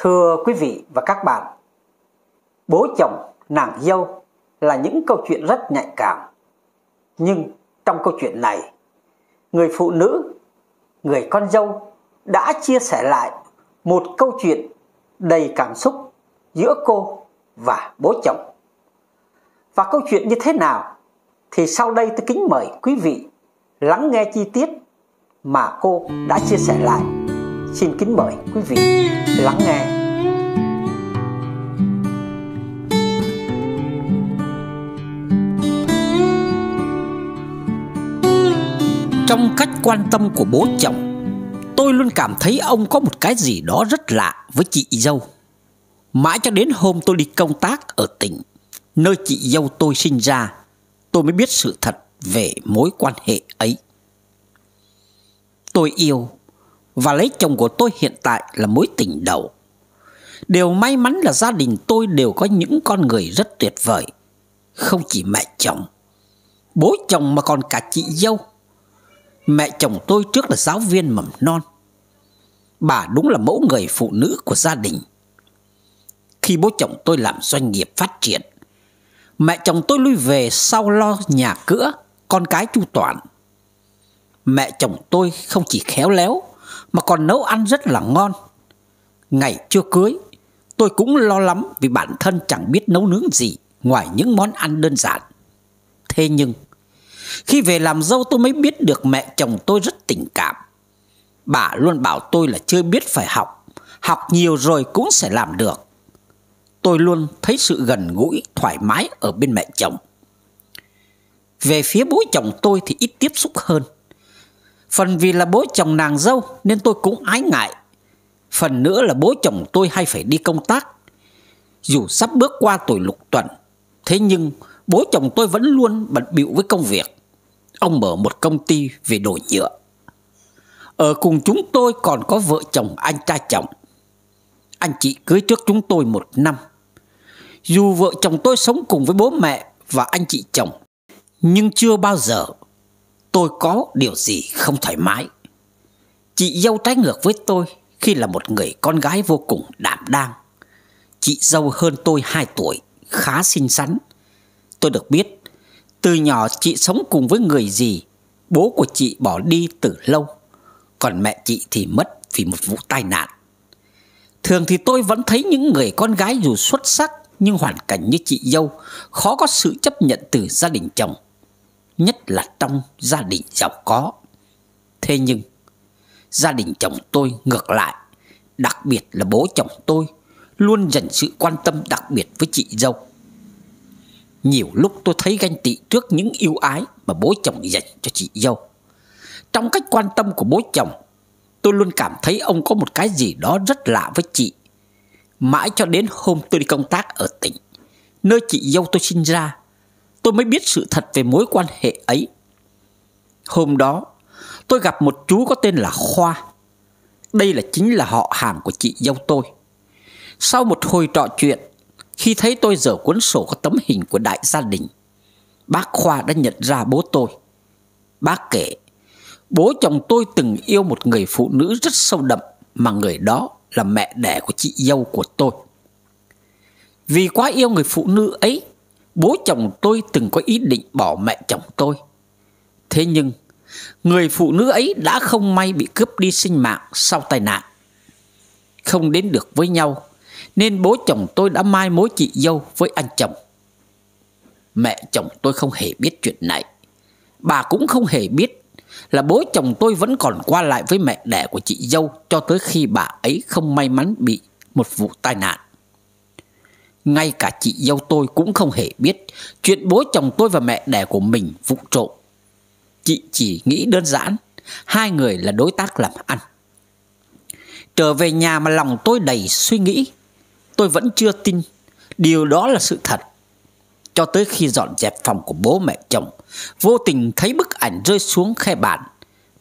Thưa quý vị và các bạn, bố chồng, nàng dâu là những câu chuyện rất nhạy cảm. Nhưng trong câu chuyện này, người phụ nữ, người con dâu đã chia sẻ lại một câu chuyện đầy cảm xúc giữa cô và bố chồng. Và câu chuyện như thế nào thì sau đây tôi kính mời quý vị lắng nghe chi tiết mà cô đã chia sẻ lại xin kính mời quý vị lắng nghe trong cách quan tâm của bố chồng tôi luôn cảm thấy ông có một cái gì đó rất lạ với chị dâu mãi cho đến hôm tôi đi công tác ở tỉnh nơi chị dâu tôi sinh ra tôi mới biết sự thật về mối quan hệ ấy tôi yêu và lấy chồng của tôi hiện tại là mối tình đầu. Điều may mắn là gia đình tôi đều có những con người rất tuyệt vời. Không chỉ mẹ chồng, bố chồng mà còn cả chị dâu. Mẹ chồng tôi trước là giáo viên mầm non. Bà đúng là mẫu người phụ nữ của gia đình. Khi bố chồng tôi làm doanh nghiệp phát triển, mẹ chồng tôi lui về sau lo nhà cửa, con cái chu toàn. Mẹ chồng tôi không chỉ khéo léo mà còn nấu ăn rất là ngon. Ngày chưa cưới, tôi cũng lo lắm vì bản thân chẳng biết nấu nướng gì ngoài những món ăn đơn giản. Thế nhưng, khi về làm dâu tôi mới biết được mẹ chồng tôi rất tình cảm. Bà luôn bảo tôi là chưa biết phải học, học nhiều rồi cũng sẽ làm được. Tôi luôn thấy sự gần gũi, thoải mái ở bên mẹ chồng. Về phía bố chồng tôi thì ít tiếp xúc hơn – Phần vì là bố chồng nàng dâu nên tôi cũng ái ngại Phần nữa là bố chồng tôi hay phải đi công tác Dù sắp bước qua tuổi lục tuần Thế nhưng bố chồng tôi vẫn luôn bận bịu với công việc Ông mở một công ty về đồ nhựa Ở cùng chúng tôi còn có vợ chồng anh cha chồng Anh chị cưới trước chúng tôi một năm Dù vợ chồng tôi sống cùng với bố mẹ và anh chị chồng Nhưng chưa bao giờ tôi có điều gì không thoải mái. Chị dâu trái ngược với tôi khi là một người con gái vô cùng đảm đang. Chị dâu hơn tôi 2 tuổi, khá xinh xắn. Tôi được biết, từ nhỏ chị sống cùng với người gì, bố của chị bỏ đi từ lâu, còn mẹ chị thì mất vì một vụ tai nạn. Thường thì tôi vẫn thấy những người con gái dù xuất sắc nhưng hoàn cảnh như chị dâu khó có sự chấp nhận từ gia đình chồng là trong gia đình giàu có. Thế nhưng, gia đình chồng tôi ngược lại, đặc biệt là bố chồng tôi, luôn dành sự quan tâm đặc biệt với chị dâu. Nhiều lúc tôi thấy ganh tị trước những yêu ái mà bố chồng dành cho chị dâu. Trong cách quan tâm của bố chồng, tôi luôn cảm thấy ông có một cái gì đó rất lạ với chị. Mãi cho đến hôm tôi đi công tác ở tỉnh, nơi chị dâu tôi sinh ra, tôi mới biết sự thật về mối quan hệ ấy. Hôm đó, tôi gặp một chú có tên là Khoa. Đây là chính là họ hàng của chị dâu tôi. Sau một hồi trò chuyện, khi thấy tôi dở cuốn sổ có tấm hình của đại gia đình, bác Khoa đã nhận ra bố tôi. Bác kể, bố chồng tôi từng yêu một người phụ nữ rất sâu đậm mà người đó là mẹ đẻ của chị dâu của tôi. Vì quá yêu người phụ nữ ấy Bố chồng tôi từng có ý định bỏ mẹ chồng tôi Thế nhưng Người phụ nữ ấy đã không may bị cướp đi sinh mạng sau tai nạn Không đến được với nhau Nên bố chồng tôi đã mai mối chị dâu với anh chồng Mẹ chồng tôi không hề biết chuyện này Bà cũng không hề biết Là bố chồng tôi vẫn còn qua lại với mẹ đẻ của chị dâu Cho tới khi bà ấy không may mắn bị một vụ tai nạn ngay cả chị dâu tôi cũng không hề biết chuyện bố chồng tôi và mẹ đẻ của mình vụ trộm. Chị chỉ nghĩ đơn giản, hai người là đối tác làm ăn. Trở về nhà mà lòng tôi đầy suy nghĩ, tôi vẫn chưa tin điều đó là sự thật. Cho tới khi dọn dẹp phòng của bố mẹ chồng, vô tình thấy bức ảnh rơi xuống khe bàn.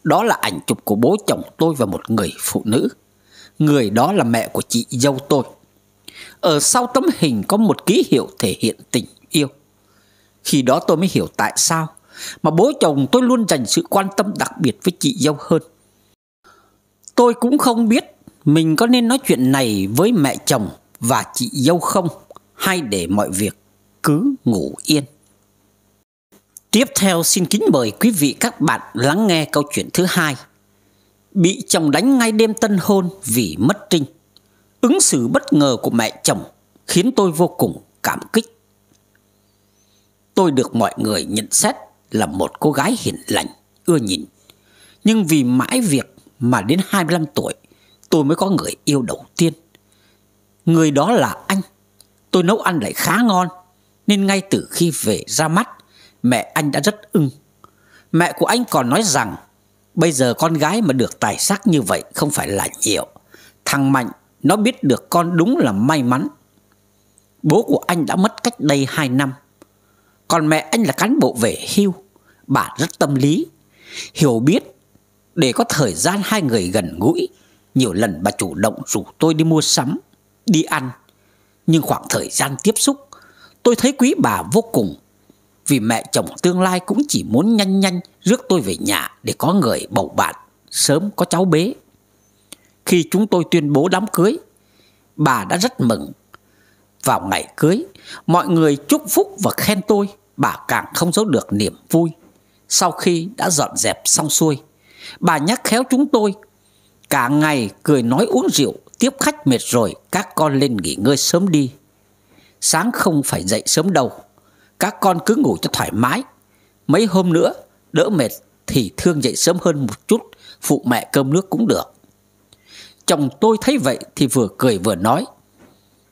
Đó là ảnh chụp của bố chồng tôi và một người phụ nữ. Người đó là mẹ của chị dâu tôi. Ở sau tấm hình có một ký hiệu thể hiện tình yêu Khi đó tôi mới hiểu tại sao Mà bố chồng tôi luôn dành sự quan tâm đặc biệt với chị dâu hơn Tôi cũng không biết mình có nên nói chuyện này với mẹ chồng và chị dâu không Hay để mọi việc cứ ngủ yên Tiếp theo xin kính mời quý vị các bạn lắng nghe câu chuyện thứ hai Bị chồng đánh ngay đêm tân hôn vì mất trinh Ứng xử bất ngờ của mẹ chồng khiến tôi vô cùng cảm kích. Tôi được mọi người nhận xét là một cô gái hiền lành, ưa nhìn. Nhưng vì mãi việc mà đến 25 tuổi, tôi mới có người yêu đầu tiên. Người đó là anh. Tôi nấu ăn lại khá ngon, nên ngay từ khi về ra mắt, mẹ anh đã rất ưng. Mẹ của anh còn nói rằng, bây giờ con gái mà được tài sắc như vậy không phải là nhiều. Thằng Mạnh nó biết được con đúng là may mắn Bố của anh đã mất cách đây 2 năm Còn mẹ anh là cán bộ về hưu Bà rất tâm lý Hiểu biết Để có thời gian hai người gần gũi Nhiều lần bà chủ động rủ tôi đi mua sắm Đi ăn Nhưng khoảng thời gian tiếp xúc Tôi thấy quý bà vô cùng Vì mẹ chồng tương lai cũng chỉ muốn nhanh nhanh Rước tôi về nhà để có người bầu bạn Sớm có cháu bế khi chúng tôi tuyên bố đám cưới Bà đã rất mừng Vào ngày cưới Mọi người chúc phúc và khen tôi Bà càng không giấu được niềm vui Sau khi đã dọn dẹp xong xuôi Bà nhắc khéo chúng tôi Cả ngày cười nói uống rượu Tiếp khách mệt rồi Các con lên nghỉ ngơi sớm đi Sáng không phải dậy sớm đâu Các con cứ ngủ cho thoải mái Mấy hôm nữa đỡ mệt Thì thương dậy sớm hơn một chút Phụ mẹ cơm nước cũng được Chồng tôi thấy vậy thì vừa cười vừa nói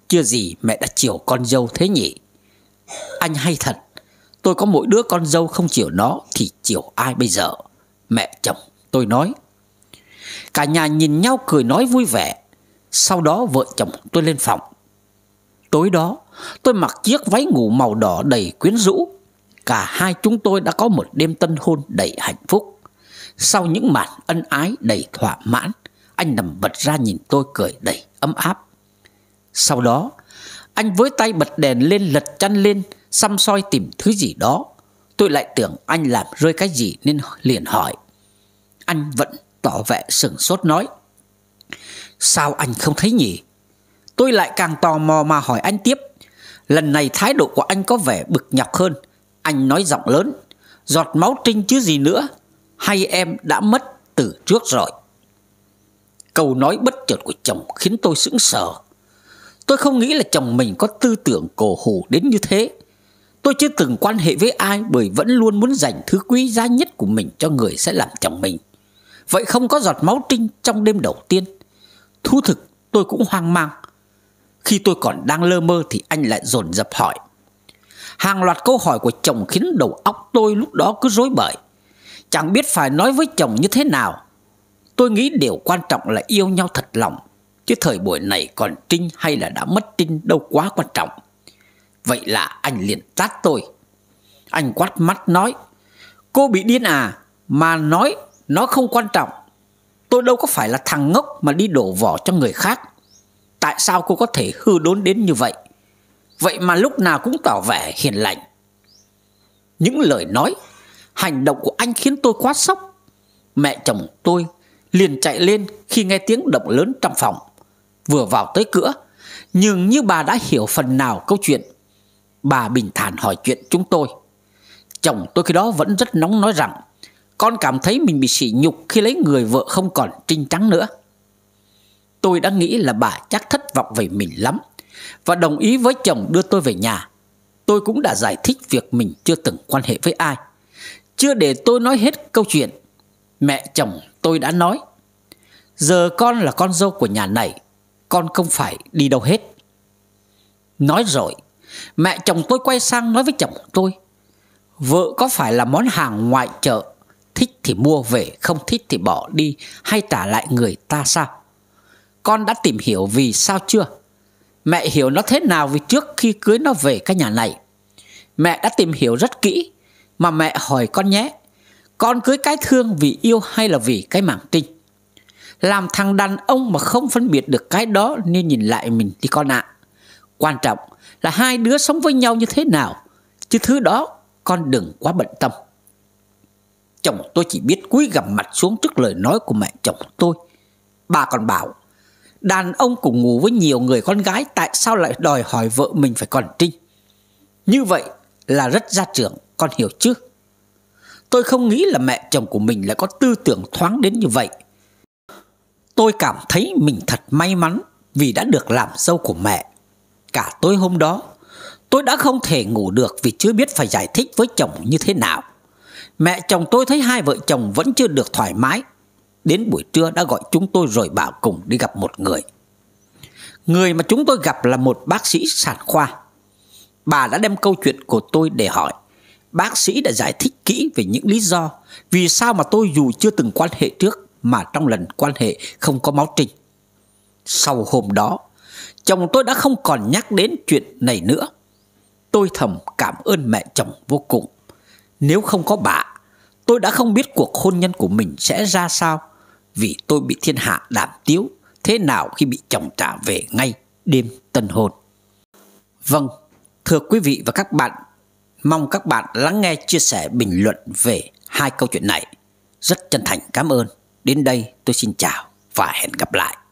Chưa gì mẹ đã chiều con dâu thế nhỉ Anh hay thật Tôi có mỗi đứa con dâu không chiều nó Thì chiều ai bây giờ Mẹ chồng tôi nói Cả nhà nhìn nhau cười nói vui vẻ Sau đó vợ chồng tôi lên phòng Tối đó tôi mặc chiếc váy ngủ màu đỏ đầy quyến rũ Cả hai chúng tôi đã có một đêm tân hôn đầy hạnh phúc Sau những màn ân ái đầy thỏa mãn anh nằm bật ra nhìn tôi cười đầy ấm áp Sau đó Anh với tay bật đèn lên lật chăn lên Xăm soi tìm thứ gì đó Tôi lại tưởng anh làm rơi cái gì Nên liền hỏi Anh vẫn tỏ vẻ sừng sốt nói Sao anh không thấy nhỉ Tôi lại càng tò mò mà hỏi anh tiếp Lần này thái độ của anh có vẻ bực nhọc hơn Anh nói giọng lớn Giọt máu trinh chứ gì nữa Hay em đã mất từ trước rồi Câu nói bất chợt của chồng khiến tôi sững sờ. Tôi không nghĩ là chồng mình có tư tưởng cổ hủ đến như thế. Tôi chưa từng quan hệ với ai bởi vẫn luôn muốn dành thứ quý giá nhất của mình cho người sẽ làm chồng mình. Vậy không có giọt máu trinh trong đêm đầu tiên. Thú thực tôi cũng hoang mang. Khi tôi còn đang lơ mơ thì anh lại dồn dập hỏi. Hàng loạt câu hỏi của chồng khiến đầu óc tôi lúc đó cứ rối bời. Chẳng biết phải nói với chồng như thế nào Tôi nghĩ điều quan trọng là yêu nhau thật lòng Chứ thời buổi này còn trinh hay là đã mất trinh đâu quá quan trọng Vậy là anh liền tát tôi Anh quát mắt nói Cô bị điên à Mà nói nó không quan trọng Tôi đâu có phải là thằng ngốc mà đi đổ vỏ cho người khác Tại sao cô có thể hư đốn đến như vậy Vậy mà lúc nào cũng tỏ vẻ hiền lành Những lời nói Hành động của anh khiến tôi quá sốc Mẹ chồng tôi liền chạy lên khi nghe tiếng động lớn trong phòng. Vừa vào tới cửa, nhưng như bà đã hiểu phần nào câu chuyện. Bà bình thản hỏi chuyện chúng tôi. Chồng tôi khi đó vẫn rất nóng nói rằng con cảm thấy mình bị sỉ nhục khi lấy người vợ không còn trinh trắng nữa. Tôi đã nghĩ là bà chắc thất vọng về mình lắm và đồng ý với chồng đưa tôi về nhà. Tôi cũng đã giải thích việc mình chưa từng quan hệ với ai. Chưa để tôi nói hết câu chuyện, mẹ chồng tôi đã nói Giờ con là con dâu của nhà này Con không phải đi đâu hết Nói rồi Mẹ chồng tôi quay sang nói với chồng tôi Vợ có phải là món hàng ngoại chợ Thích thì mua về Không thích thì bỏ đi Hay trả lại người ta sao Con đã tìm hiểu vì sao chưa Mẹ hiểu nó thế nào Vì trước khi cưới nó về cái nhà này Mẹ đã tìm hiểu rất kỹ Mà mẹ hỏi con nhé con cưới cái thương vì yêu hay là vì cái mảng trinh Làm thằng đàn ông mà không phân biệt được cái đó Nên nhìn lại mình đi con ạ à. Quan trọng là hai đứa sống với nhau như thế nào Chứ thứ đó con đừng quá bận tâm Chồng tôi chỉ biết cúi gằm mặt xuống trước lời nói của mẹ chồng tôi Bà còn bảo Đàn ông cùng ngủ với nhiều người con gái Tại sao lại đòi hỏi vợ mình phải còn trinh Như vậy là rất gia trưởng Con hiểu chứ Tôi không nghĩ là mẹ chồng của mình lại có tư tưởng thoáng đến như vậy. Tôi cảm thấy mình thật may mắn vì đã được làm dâu của mẹ. Cả tối hôm đó, tôi đã không thể ngủ được vì chưa biết phải giải thích với chồng như thế nào. Mẹ chồng tôi thấy hai vợ chồng vẫn chưa được thoải mái. Đến buổi trưa đã gọi chúng tôi rồi bảo cùng đi gặp một người. Người mà chúng tôi gặp là một bác sĩ sản khoa. Bà đã đem câu chuyện của tôi để hỏi bác sĩ đã giải thích kỹ về những lý do vì sao mà tôi dù chưa từng quan hệ trước mà trong lần quan hệ không có máu trình. Sau hôm đó, chồng tôi đã không còn nhắc đến chuyện này nữa. Tôi thầm cảm ơn mẹ chồng vô cùng. Nếu không có bà, tôi đã không biết cuộc hôn nhân của mình sẽ ra sao vì tôi bị thiên hạ đảm tiếu thế nào khi bị chồng trả về ngay đêm tân hôn. Vâng, thưa quý vị và các bạn, Mong các bạn lắng nghe chia sẻ bình luận về hai câu chuyện này. Rất chân thành cảm ơn. Đến đây tôi xin chào và hẹn gặp lại.